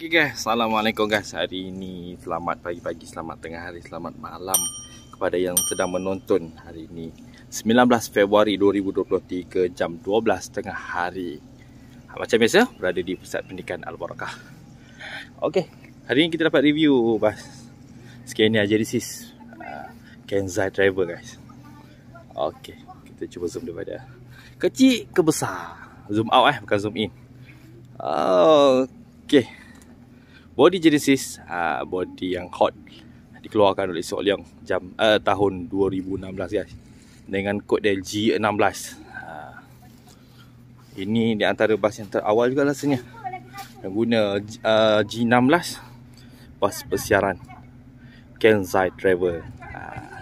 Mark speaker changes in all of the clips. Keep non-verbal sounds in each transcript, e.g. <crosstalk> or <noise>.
Speaker 1: Okay guys, Assalamualaikum guys Hari ini selamat pagi-pagi, selamat tengah hari, selamat malam Kepada yang sedang menonton hari ini 19 Februari 2023 jam 12 tengah hari ha, Macam biasa, berada di Pusat Pendidikan Al-Barakah Okay, hari ini kita dapat review bas Scania Genesis sis uh, Kenza Driver guys Okay, kita cuba zoom dia Kecil ke besar Zoom out eh, bukan zoom in Okay Body Genesis uh, body yang hot dikeluarkan oleh Sok Leong jam uh, tahun 2016 guys dengan kod dia G16. Uh, ah, ini di antara bas yang terawal juga rasanya yang guna uh, G16 bas persiaran Kenzai Travel. Uh,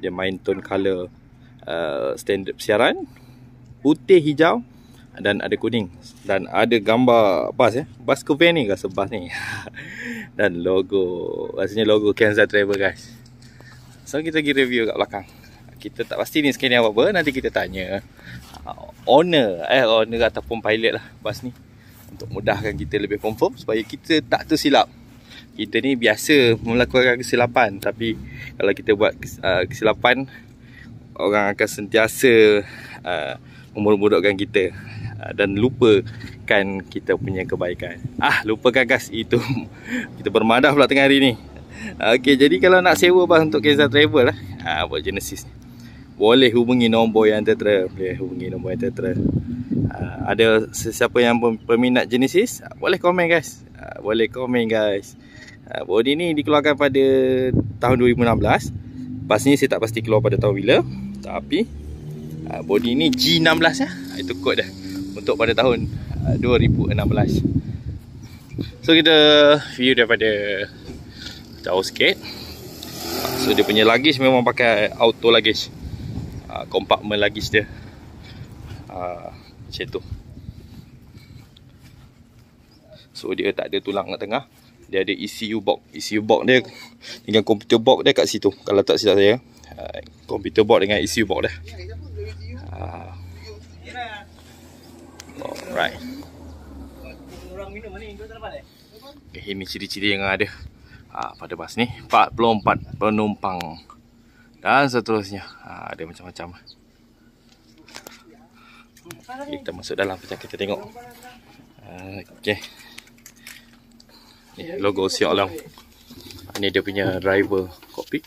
Speaker 1: dia main tone color uh, standard persiaran putih hijau dan ada kuning dan ada gambar bas ya. Bas ke van ni rasa bas ni. <laughs> dan logo, rasanya logo Kenza Travel guys. So kita pergi review kat belakang. Kita tak pasti ni sekali apa, apa nanti kita tanya uh, owner eh owner ataupun pilot lah bas ni untuk mudahkan kita lebih confirm supaya kita tak tersilap. Kita ni biasa melakukan kesilapan tapi kalau kita buat uh, kesilapan orang akan sentiasa uh, memburuk-burukkan kita Ah, dan lupakan kita punya kebaikan. Ah, lupakan gas itu. <laughs> kita bermadah pula tengah hari ni. Okey, jadi kalau nak sewa bas untuk Kesa Travel lah. Ah, buat Genesis ni. Boleh hubungi nombor yang tertera. Boleh hubungi nombor yang tertera. Ah, ada sesiapa yang peminat Genesis? Ah, boleh komen guys. boleh komen guys. body ni dikeluarkan pada tahun 2016. Bas ni saya tak pasti keluar pada tahun bila. Tapi Body ni G16 lah. Ya. Itu kod dah untuk pada tahun 2016 uh, so kita view daripada jauh sikit so dia punya luggage memang pakai auto luggage uh, compartment luggage dia uh, macam tu so dia tak ada tulang kat tengah dia ada ECU box ECU box dia dengan computer box dia kat situ kalau tak silap saya computer box dengan ECU box dia Okay, ini ciri-ciri yang ada ha, pada bas ni 44 penumpang dan seterusnya ha, ada macam-macam kita masuk dalam macam kita tengok Okay ni logo siok lang Ini dia punya driver kopi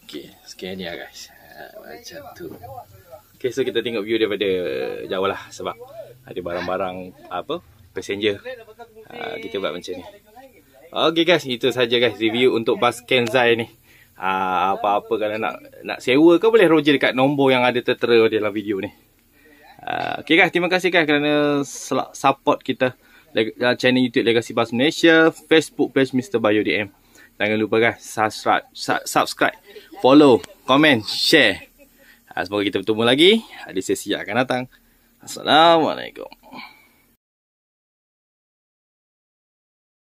Speaker 1: Okay sekian ni lah guys ha, macam tu Okay so kita tengok view daripada jauh lah sebab ada barang-barang apa passenger. Ha, kita buat macam ni. Okey guys, itu saja guys review untuk bas Kenzai ni. Ah, apa-apa kalau nak nak sewa ke boleh roger dekat nombor yang ada tertera dalam video ni. Ah okay guys, terima kasih guys kerana support kita ah, channel YouTube Legacy Bus Malaysia, Facebook page Mr Bio DM. Jangan lupa guys subscribe, subscribe, follow, komen, share. semoga kita bertemu lagi di sesi yang akan datang. Assalamualaikum.